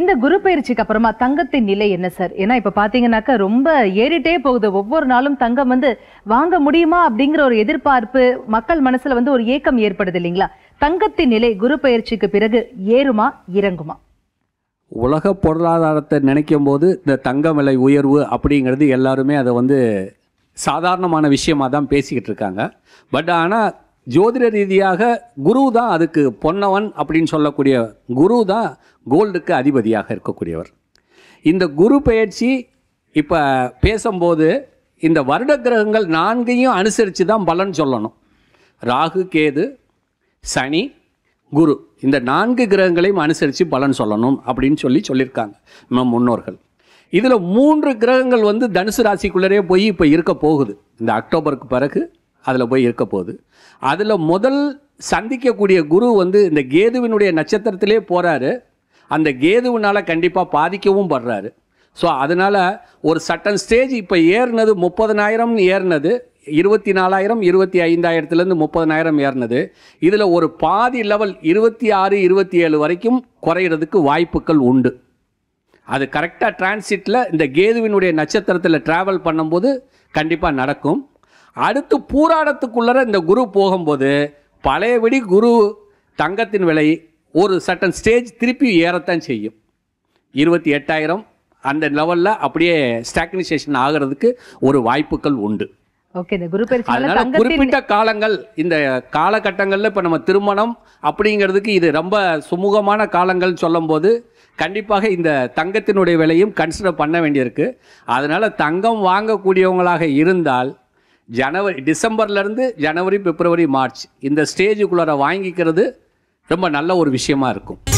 இந்த குரு பயிற்சிக்கு அப்புறமா தங்கத்தின் நிலை என்ன சார் ஏன்னா இப்போ பார்த்தீங்கன்னாக்கா ரொம்ப ஏறிட்டே போகுது ஒவ்வொரு நாளும் தங்கம் வந்து வாங்க முடியுமா அப்படிங்கிற ஒரு எதிர்பார்ப்பு மக்கள் மனசுல வந்து ஒரு ஏக்கம் ஏற்படுது இல்லைங்களா தங்கத்தின் நிலை குரு பயிற்சிக்கு பிறகு ஏறுமா இறங்குமா உலக பொருளாதாரத்தை நினைக்கும் போது இந்த தங்க விலை உயர்வு அப்படிங்கிறது எல்லாருமே அதை வந்து சாதாரணமான விஷயமாக தான் பேசிக்கிட்டு இருக்காங்க பட் ஆனால் ஜோதிட ரீதியாக குரு தான் அதுக்கு பொன்னவன் அப்படின்னு சொல்லக்கூடிய குரு தான் கோல்டுக்கு அதிபதியாக இருக்கக்கூடியவர் இந்த குரு பயிற்சி இப்போ பேசும்போது இந்த வருட கிரகங்கள் நான்கையும் அனுசரித்து தான் பலன் சொல்லணும் ராகு கேது சனி குரு இந்த நான்கு கிரகங்களையும் அனுசரித்து பலன் சொல்லணும் அப்படின்னு சொல்லி சொல்லியிருக்காங்க நம் முன்னோர்கள் இதில் மூன்று கிரகங்கள் வந்து தனுசு ராசிக்குள்ளரே போய் இப்போ இருக்க போகுது இந்த அக்டோபருக்கு பிறகு அதில் போய் இருக்க போகுது அதில் முதல் சந்திக்கக்கூடிய குரு வந்து இந்த கேதுவினுடைய நட்சத்திரத்திலே போகிறாரு அந்த கேதுவினால் கண்டிப்பாக பாதிக்கவும் படுறாரு ஸோ அதனால் ஒரு சட்டன் ஸ்டேஜ் இப்போ ஏறினது முப்பதனாயிரம் ஏறினது இருபத்தி நாலாயிரம் இருபத்தி ஐந்தாயிரத்துலேருந்து முப்பதனாயிரம் ஏறினது இதில் ஒரு பாதி லெவல் இருபத்தி ஆறு இருபத்தி ஏழு வரைக்கும் குறையிறதுக்கு வாய்ப்புகள் உண்டு அது கரெக்டாக டிரான்சிட்டில் இந்த கேதுவினுடைய நட்சத்திரத்தில் ட்ராவல் பண்ணும்போது கண்டிப்பாக நடக்கும் அடுத்து பூராடத்துக்குள்ளே இந்த குரு போகும்போது பழையபடி குரு தங்கத்தின் விலை ஒரு சட்டன் ஸ்டேஜ் திருப்பி ஏறத்தான் செய்யும் இருபத்தி எட்டாயிரம் அந்த லெவலில் அப்படியே ஸ்டாக்னிசேஷன் ஆகிறதுக்கு ஒரு வாய்ப்புகள் உண்டு ஓகே அதனால குறிப்பிட்ட காலங்கள் இந்த காலகட்டங்களில் இப்போ நம்ம திருமணம் அப்படிங்கிறதுக்கு இது ரொம்ப சுமூகமான காலங்கள் சொல்லும்போது கண்டிப்பாக இந்த தங்கத்தினுடைய விலையும் கன்சிடர் பண்ண வேண்டியிருக்கு அதனால் தங்கம் வாங்கக்கூடியவங்களாக இருந்தால் ஜனவரி டிசம்பர்லேருந்து ஜனவரி பிப்ரவரி மார்ச் இந்த ஸ்டேஜுக்குள்ளார வாங்கிக்கிறது ரொம்ப நல்ல ஒரு விஷயமா இருக்கும்